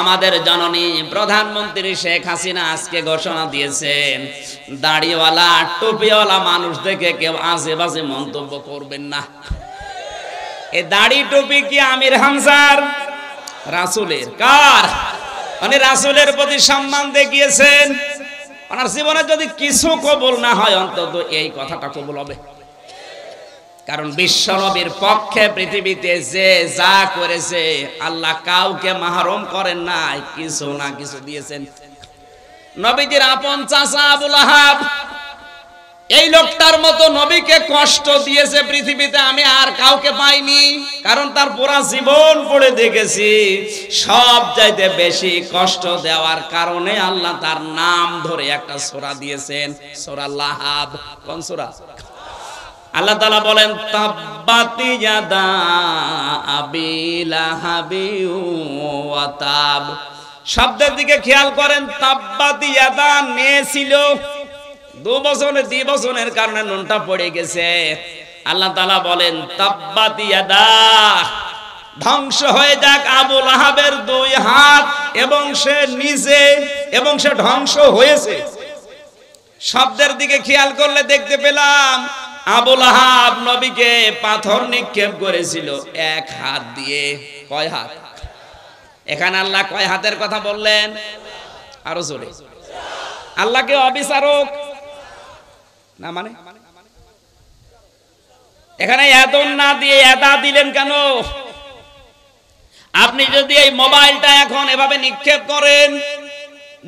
আমাদের জননী প্রধানমন্ত্রী শেখ হাসিনা আজকে ঘোষণা দিয়েছেন দাড়িওয়ালা টুপিওয়ালা মানুষ দেখে কেউ আশেপাশে মন্তব্য করবেন না এ দাড়ি টুপি কি আমির হামসার রাসুলের কার মানে রাসুলের প্রতি সম্মান দেখিয়েছেন ওনার জীবনে যদি কিছু কবুল না হয় অন্তত এই কথাটা কবুল হবে কারণ বিশ্বনবীর পক্ষে পৃথিবীতে যে যা করেছে আল্লাহ কাউকে মাহরম করেন নাই কিছু না কিছু দিয়েছেন নবীজির আপন চাচা আবুল আহাব এই লোকটার মতো নবীকে কষ্ট দিয়েছে পৃথিবীতে আমি আর কাউকে পাইনি কারণ তার পুরা জীবন পড়ে দেখেছি সব চাইতে বেশি কষ্ট দেওয়ার কারণে আল্লাহ তার নাম ধরে একটা সোরা দিয়েছেন সোরা লাহাব কোন সোরা আল্লাহ তালা বলেন তাব্বাতি জাদা শব্দের দিকে খেয়াল করেন তাব্বাতি জাদা নেছিল দু বছরের দুই বছরের কারণে নুনটা পড়ে গেছে আল্লাহ তালা বলেন তাব্বাতি জাদা ধ্বংস হয়ে যাক আবু আহাবের দুই হাত এবং সে নিজে এবং সে ধ্বংস হয়েছে শব্দের দিকে খেয়াল করলে দেখতে পেলাম আবুল আহাব নবীকে পাথর নিক্ষেপ করেছিল এক হাত দিয়ে কয় হাত এখানে আল্লাহ কয় হাতের কথা বললেন আরো জোরে আল্লাহকে অবিচারক না মানে এখানে না দিয়ে এদা দিলেন কেন আপনি যদি এই মোবাইলটা এখন এভাবে নিক্ষেপ করেন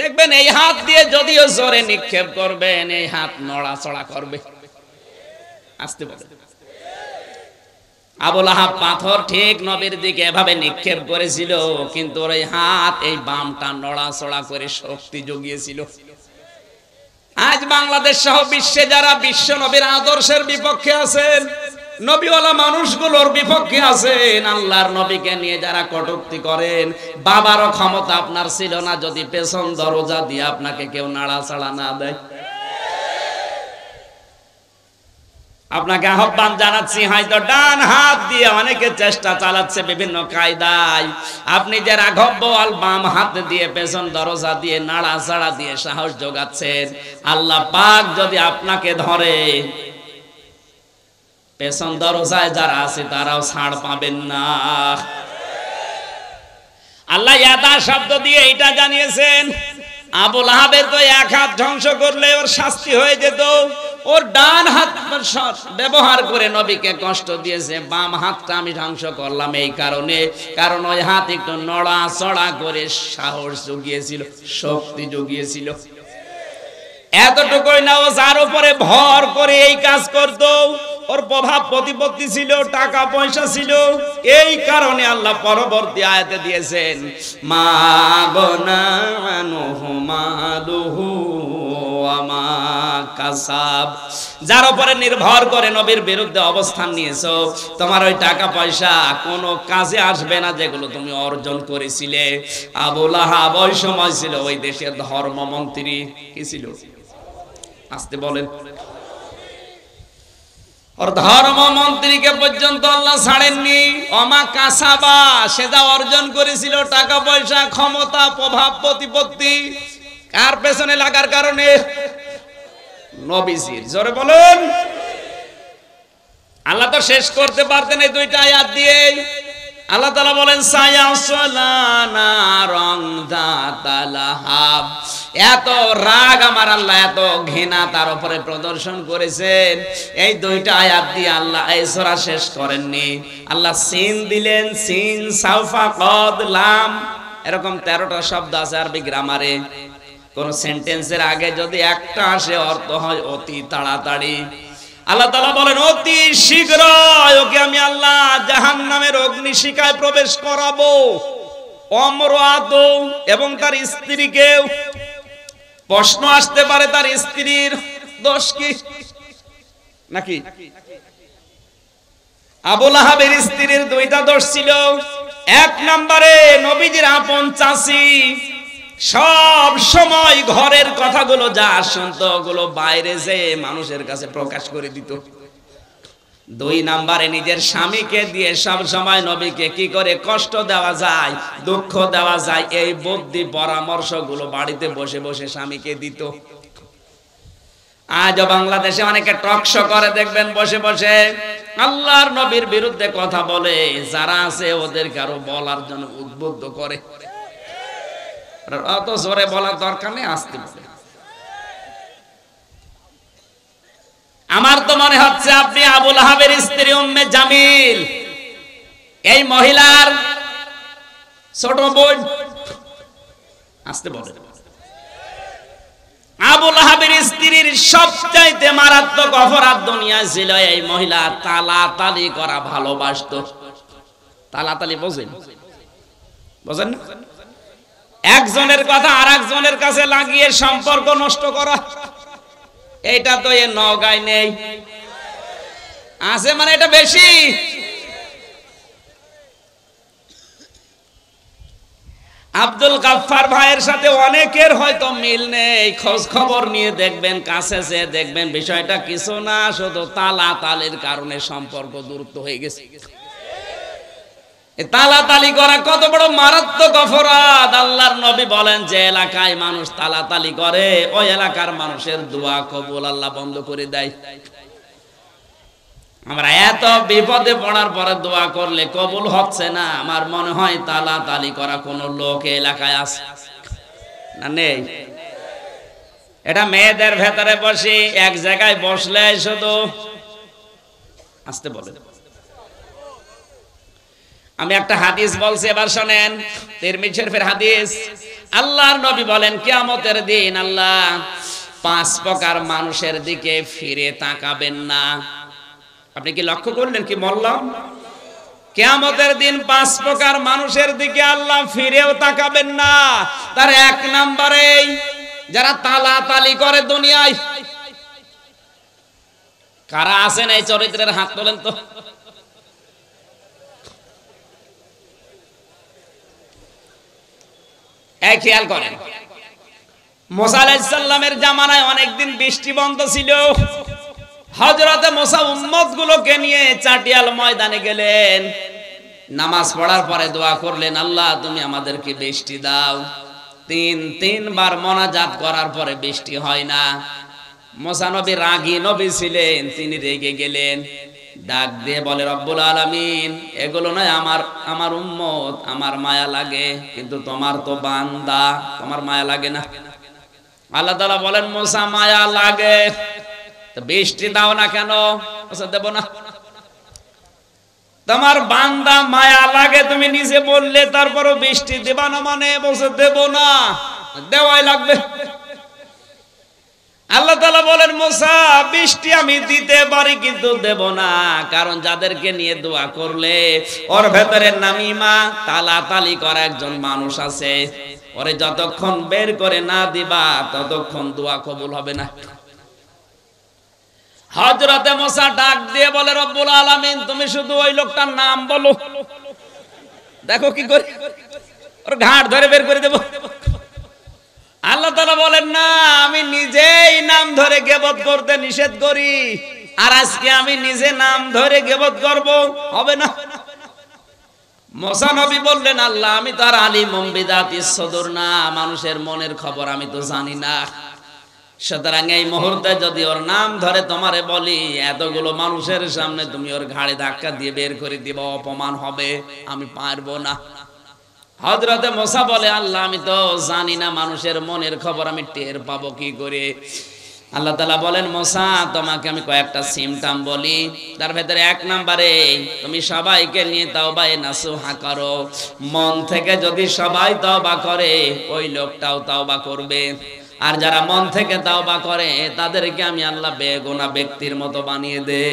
দেখবেন এই হাত দিয়ে যদিও জোরে নিক্ষেপ করবেন এই হাত নড়াচড়া করবে আসতে পারে আবুল আহাব পাথর ঠিক নবীর দিকে এভাবে নিক্ষেপ করেছিল কিন্তু ওর এই হাত এই বামটা নড়াচড়া করে শক্তি জুগিয়েছিল আজ বাংলাদেশ সহ বিশ্বে যারা বিশ্ব নবীর আদর্শের বিপক্ষে আছেন নবীওয়ালা মানুষগুলোর বিপক্ষে আছেন আল্লাহর নবীকে নিয়ে যারা কটুক্তি করেন বাবারও ক্ষমতা আপনার ছিল না যদি পেছন দরজা দিয়ে আপনাকে কেউ নাড়াচাড়া না দেয় আপনাকে আহ্বান জানাচ্ছি হয়তো ডান হাত দিয়ে অনেকে চেষ্টা চালাচ্ছে বিভিন্ন কায়দায় আপনি যে রাঘব বোয়াল বাম হাত দিয়ে পেছন দরজা দিয়ে নাড়া চাড়া দিয়ে সাহস যোগাচ্ছেন আল্লাহ পাক যদি আপনাকে ধরে পেছন দরজায় যারা আছে তারাও ছাড় পাবেন না আল্লাহ ইয়াদা শব্দ দিয়ে এটা জানিয়েছেন আবুল আহাবের তো এক হাত ধ্বংস করলে ওর শাস্তি হয়ে যেত ওর ডান হাত ব্যবহার করে নবীকে কষ্ট দিয়েছে বাম হাতটা আমি ধ্বংস করলাম এই কারণে কারণ ওই হাত একটু নড়া চড়া করে সাহস জুগিয়েছিল শক্তি জুগিয়েছিল এতটুকুই না ও যার উপরে ভর করে এই কাজ করতো ওর প্রভাব প্রতিপত্তি ছিল টাকা পয়সা ছিল এই কারণে আল্লাহ পরবর্তী আয়াতে দিয়েছেন মা যার উপরে নির্ভর করে নবীর বিরুদ্ধে অবস্থান নিয়েছো তোমার ওই টাকা পয়সা কোনো কাজে আসবে না যেগুলো তুমি অর্জন করেছিলে আবুল আহাব ওই সময় ছিল ওই দেশের ধর্মমন্ত্রী কি ছিল আসতে বলেন ধর্ম মন্ত্রীকে পর্যন্ত আল্লাহ ছাড়েননি অমা কাসাবা সে যা অর্জন করেছিল টাকা পয়সা ক্ষমতা প্রভাব প্রতিপত্তি কার পেছনে লাগার কারণে নবীজির জোরে বলুন আল্লাহ তো শেষ করতে পারতেন এই দুইটা আয়াত দিয়ে আল্লাহ তালা বলেন সায়া সোলানা রং এত রাগ আমার আল্লাহ এত ঘৃণা তার উপরে প্রদর্শন করেছেন এই দুইটা আয়াত দিয়ে আল্লাহ এসরা শেষ করেননি আল্লাহ সিন দিলেন সিন সাউফা কদ লাম এরকম তেরোটা শব্দ আছে আরবি গ্রামারে কোন সেন্টেন্সের আগে যদি একটা আসে অর্থ হয় অতি তাড়াতাড়ি আল্লাহ তালা বলেন অতি শীঘ্র ওকে আমি আল্লাহ জাহান নামের অগ্নি শিখায় প্রবেশ করাবো অমর আদৌ এবং তার স্ত্রীকেও প্রশ্ন আসতে পারে তার স্ত্রীর দোষ কি নাকি আবুল আহাবের স্ত্রীর দুইটা দোষ ছিল এক নম্বরে নবীজির আপন চাষি সব সময় ঘরের কথাগুলো যা শুনতো ওগুলো বাইরে যে মানুষের কাছে প্রকাশ করে দিত দুই নাম্বারে নিজের স্বামীকে দিয়ে সব সময় নবীকে কি করে কষ্ট দেওয়া যায় দুঃখ দেওয়া যায় এই বুদ্ধি পরামর্শগুলো বাড়িতে বসে বসে স্বামীকে দিত আজ বাংলাদেশে অনেকে টকশ করে দেখবেন বসে বসে আল্লাহর নবীর বিরুদ্ধে কথা বলে যারা আছে ওদেরকে আরো বলার জন্য উদ্বুদ্ধ করে অত জোরে বলার দরকার নেই আসতে আমার তো মনে হচ্ছে আপনি আবুল হাবের স্ত্রী উম্মে জামিল এই মহিলার ছোট বোন আসতে বলে আবুল হাবের স্ত্রীর সবচাইতে মারাত্মক অপরাধ দুনিয়া ছিল এই মহিলা তালা তালি করা ভালোবাসত তালা তালি বোঝেন বোঝেন না একজনের কথা আর একজনের কাছে লাগিয়ে সম্পর্ক নষ্ট করা এটা তো এ নগায় নেই আছে মানে এটা বেশি আব্দুল গাফফার ভাইয়ের সাথে অনেকের হয়তো মিল নেই খোঁজ খবর নিয়ে দেখবেন কাছে যে দেখবেন বিষয়টা কিছু না শুধু তালা তালের কারণে সম্পর্ক দূরত্ব হয়ে গেছে তালা তালি করা কত বড় মারাত্মক অপরাধ আল্লাহর নবী বলেন যে এলাকায় মানুষ তালা তালি করে ওই এলাকার মানুষের দোয়া কবুল আল্লাহ বন্ধ করে দেয় আমরা এত বিপদে পড়ার পরে দোয়া করলে কবুল হচ্ছে না আমার মনে হয় তালা তালি করা কোন লোক এলাকায় আছে না নেই এটা মেয়েদের ভেতরে বসে এক জায়গায় বসলে শুধু আসতে বলে আমি একটা হাদিস বলছি এবার শোনেন তিরমিজ শরীফের হাদিস আল্লাহর নবী বলেন কিয়ামতের দিন আল্লাহ পাঁচ প্রকার মানুষের দিকে ফিরে তাকাবেন না আপনি কি লক্ষ্য করলেন কি বললাম কেয়ামতের দিন পাঁচ প্রকার মানুষের দিকে আল্লাহ ফিরেও তাকাবেন না তার এক নম্বরে যারা তালা তালি করে দুনিয়ায় কারা আছেন এই চরিত্রের হাত তোলেন তো এই খেয়াল করেন মোসা আলাইসাল্লামের জামানায় অনেকদিন বৃষ্টি বন্ধ ছিল হজরতে মোসা উম্মত গুলোকে নিয়ে চাটিয়াল ময়দানে গেলেন নামাজ পড়ার পরে দোয়া করলেন আল্লাহ তুমি আমাদেরকে বৃষ্টি দাও তিন তিনবার মনাজাত করার পরে বৃষ্টি হয় না মোসা নবী রাগী নবী ছিলেন তিনি রেগে গেলেন ডাক দিয়ে বলে রব্বুল আলমিন এগুলো নয় আমার আমার উম্মত আমার মায়া লাগে কিন্তু তোমার তো বান্দা তোমার মায়া লাগে না আল্লাহ তালা বলেন মোসা মায়া লাগে বৃষ্টি দাও না কেন দেব না তোমার বান্দা মায়া লাগে তুমি নিজে বললে তারপরও বৃষ্টি দেবা না মানে বসে দেব না দেওয়াই লাগবে আল্লাহ তালা বলেন মোসা বৃষ্টি আমি দিতে পারি কিন্তু দেব না কারণ যাদেরকে নিয়ে দোয়া করলে ওর ভেতরে নামিমা তালা তালি করা একজন মানুষ আছে ওরে যতক্ষণ বের করে না দিবা ততক্ষণ দোয়া কবুল হবে না হজরতে মোসা ডাক দিয়ে বলে রব্বুল আলমিন তুমি শুধু ওই লোকটার নাম বলো দেখো কি করে ওর ঘাট ধরে বের করে দেবো আল্লাহ বলেন না আমি নিজেই নাম ধরে গেবত করতে নিষেধ করি আর আজকে আমি নিজে নাম ধরে গেবত করব হবে না বললেন আল্লাহ আমি তো আর মম্বিদাত না মানুষের মনের খবর আমি তো জানি না সুতরাং এই মুহূর্তে যদি ওর নাম ধরে তোমারে বলি এতগুলো মানুষের সামনে তুমি ওর ঘাড়ে ধাক্কা দিয়ে বের করে দিব অপমান হবে আমি পারবো না হজরতে মশা বলে আল্লাহ আমি তো জানি না মানুষের মনের খবর আমি টের পাবো কি করে আল্লাহ তালা বলেন মশা তোমাকে আমি কয়েকটা সিমটাম বলি তার ভেতরে এক নাম্বারে তুমি সবাইকে নিয়ে তাওবা এ নাসুহা করো মন থেকে যদি সবাই তাওবা করে ওই লোকটাও তাওবা করবে আর যারা মন থেকে তাওবা করে তাদেরকে আমি আল্লাহ বেগোনা ব্যক্তির মতো বানিয়ে দে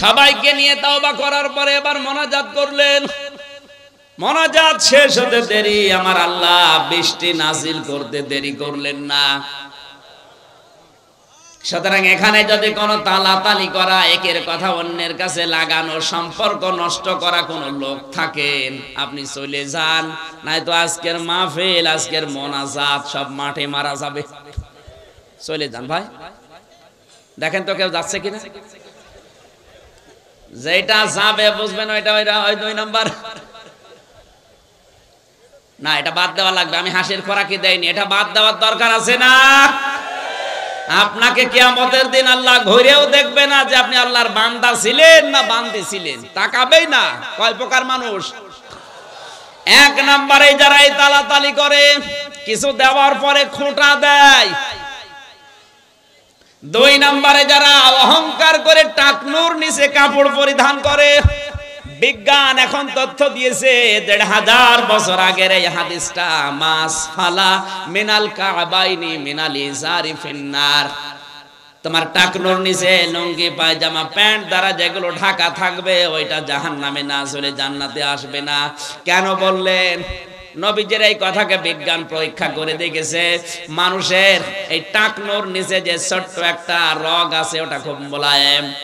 সবাইকে নিয়ে তাওবা করার পরে এবার মনাজাত করলেন মনাজাত শেষ হতে দেরি আমার আল্লাহ বৃষ্টি নাজিল করতে দেরি করলেন না সুতরাং এখানে যদি কোনো তালাতালি করা একের কথা অন্যের কাছে লাগানো সম্পর্ক নষ্ট করা কোনো লোক থাকেন আপনি চলে যান নাই তো আজকের মাহফিল আজকের মনাজাত সব মাঠে মারা যাবে চলে যান ভাই দেখেন তো কেউ যাচ্ছে কিনা যেটা যাবে বুঝবেন ওইটা ওইটা ওই দুই নাম্বার না এটা বাদ দেওয়া লাগবে আমি হাসির খোরাকি দেয়নি এটা বাদ দেওয়ার দরকার আছে না আপনাকে কিয়ামতের দিন আল্লাহ ঘুরেও দেখবে না যে আপনি আল্লাহর বান্দা ছিলেন না বান্দি ছিলেন তাকাবেই না কয় প্রকার মানুষ এক নম্বরে যারা এই তালাতালি করে কিছু দেওয়ার পরে খোঁটা দেয় দুই নম্বরে যারা অহংকার করে টাকনুর নিচে কাপড় পরিধান করে বিজ্ঞান এখন তথ্য দিয়েছে দেড় হাজার বছর আগের এই হাদিসটা মাস ফালা মিনাল কাবাইনি মিনালি জারি ফিন্নার তোমার টাকনোর নিচে লুঙ্গি পায়জামা প্যান্ট দ্বারা যেগুলো ঢাকা থাকবে ওইটা জাহান নামে না চলে জান্নাতে আসবে না কেন বললেন নবীজের এই কথাকে বিজ্ঞান পরীক্ষা করে দেখেছে মানুষের এই টাকনোর নিচে যে ছোট্ট একটা রগ আছে ওটা খুব মোলায়েম